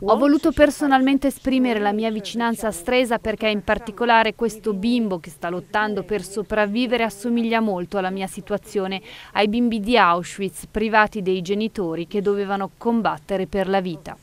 Ho voluto personalmente esprimere la mia vicinanza a Stresa perché in particolare questo bimbo che sta lottando per sopravvivere assomiglia molto alla mia situazione, ai bimbi di Auschwitz privati dei genitori che dovevano combattere per la vita.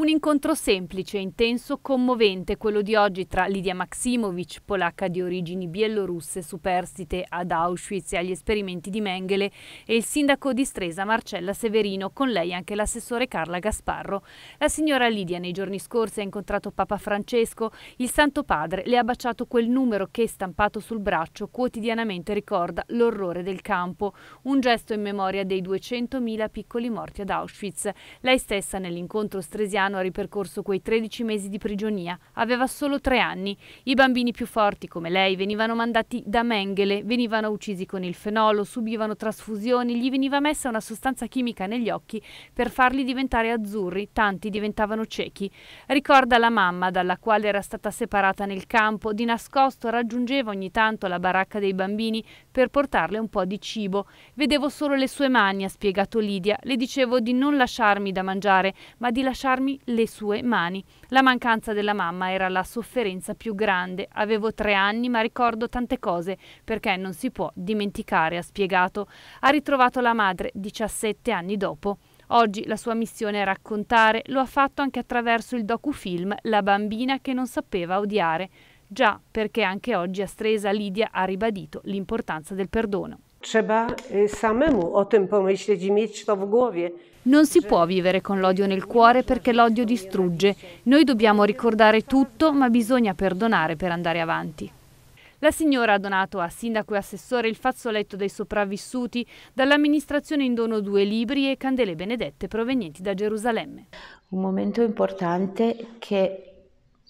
Un incontro semplice, intenso, commovente, quello di oggi tra Lidia Maksimovic, polacca di origini bielorusse superstite ad Auschwitz e agli esperimenti di Mengele, e il sindaco di Stresa Marcella Severino, con lei anche l'assessore Carla Gasparro. La signora Lidia nei giorni scorsi ha incontrato Papa Francesco, il Santo Padre le ha baciato quel numero che, stampato sul braccio, quotidianamente ricorda l'orrore del campo, un gesto in memoria dei 200.000 piccoli morti ad Auschwitz. Lei stessa nell'incontro stresiano Milano ha ripercorso quei 13 mesi di prigionia. Aveva solo tre anni. I bambini più forti, come lei, venivano mandati da Mengele, venivano uccisi con il fenolo, subivano trasfusioni, gli veniva messa una sostanza chimica negli occhi per farli diventare azzurri, tanti diventavano ciechi. Ricorda la mamma, dalla quale era stata separata nel campo, di nascosto raggiungeva ogni tanto la baracca dei bambini per portarle un po' di cibo. Vedevo solo le sue mani, ha spiegato Lidia. Le dicevo di non lasciarmi da mangiare, ma di lasciarmi armi, le sue mani. La mancanza della mamma era la sofferenza più grande. Avevo tre anni ma ricordo tante cose perché non si può dimenticare, ha spiegato. Ha ritrovato la madre 17 anni dopo. Oggi la sua missione è raccontare, lo ha fatto anche attraverso il docufilm La bambina che non sapeva odiare. Già perché anche oggi a Stresa Lidia ha ribadito l'importanza del perdono. Trzeba samemu o tym pomyśleć i mieć to w głowie. Non si può vivere con l'odio nel cuore perché l'odio distrugge. Noi dobbiamo ricordare tutto, ma bisogna perdonare per andare avanti. La signora ha donato a sindaco e assessore il fazzoletto dei sopravvissuti, dall'amministrazione in dono due libri e candele benedette provenienti da Gerusalemme. Un momento importante che...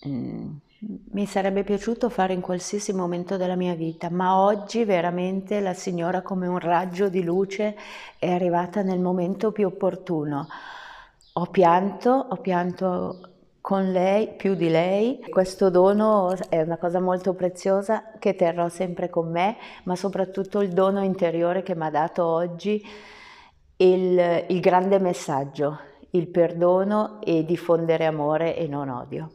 Mm mi sarebbe piaciuto fare in qualsiasi momento della mia vita, ma oggi veramente la Signora come un raggio di luce è arrivata nel momento più opportuno. Ho pianto, ho pianto con lei, più di lei. Questo dono è una cosa molto preziosa che terrò sempre con me, ma soprattutto il dono interiore che mi ha dato oggi il, il grande messaggio, il perdono e diffondere amore e non odio.